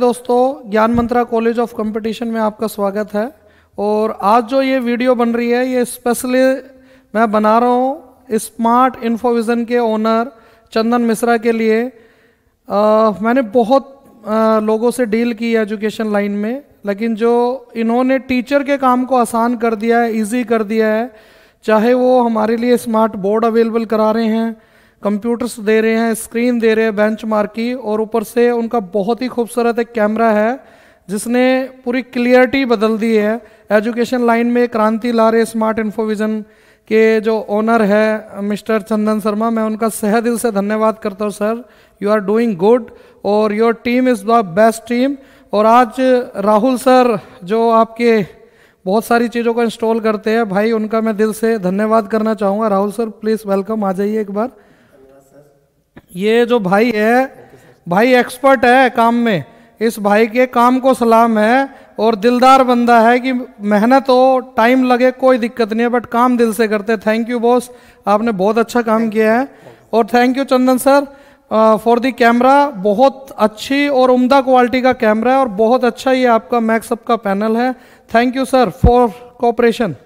दोस्तों ज्ञान मंत्रा college of competition में आपका स्वागत है और आज जो ये वीडियो बन रही है ये स्पेशली मैं बना रहा हूँ स्मार्ट इन्फोविज़न के ओनर चंदन मिश्रा के लिए आ, मैंने बहुत आ, लोगों से डील की एजुकेशन लाइन में लेकिन जो इन्होंने टीचर के काम को आसान कर दिया है ईजी कर दिया है चाहे वो हमारे लिए स्मार्ट बोर्ड अवेलेबल करा रहे हैं कंप्यूटर्स दे रहे हैं स्क्रीन दे रहे हैं बेंच की और ऊपर से उनका बहुत ही खूबसूरत एक कैमरा है जिसने पूरी क्लियरिटी बदल दी है एजुकेशन लाइन में क्रांति ला रहे स्मार्ट इन्फोविज़न के जो ओनर है मिस्टर चंदन शर्मा मैं उनका सह दिल से धन्यवाद करता हूँ sir you are doing good और your team is the best team और आज राहुल सर जो आपके बहुत सारी चीज़ों को इंस्टॉल करते हैं भाई उनका मैं दिल से धन्यवाद करना चाहूँगा राहुल सर प्लीज़ वेलकम आ जाइए एक बार ये जो भाई है भाई एक्सपर्ट है काम में इस भाई के काम को सलाम है और दिलदार बंदा है कि मेहनत हो टाइम लगे कोई दिक्कत नहीं है बट काम दिल से करते थैंक यू बॉस आपने बहुत अच्छा काम किया है और thank you Chandan sir for the camera बहुत अच्छी और उम्दा क्वालिटी का कैमरा है और बहुत अच्छा ये आपका मैक्सअप का पैनल है thank you sir for corporation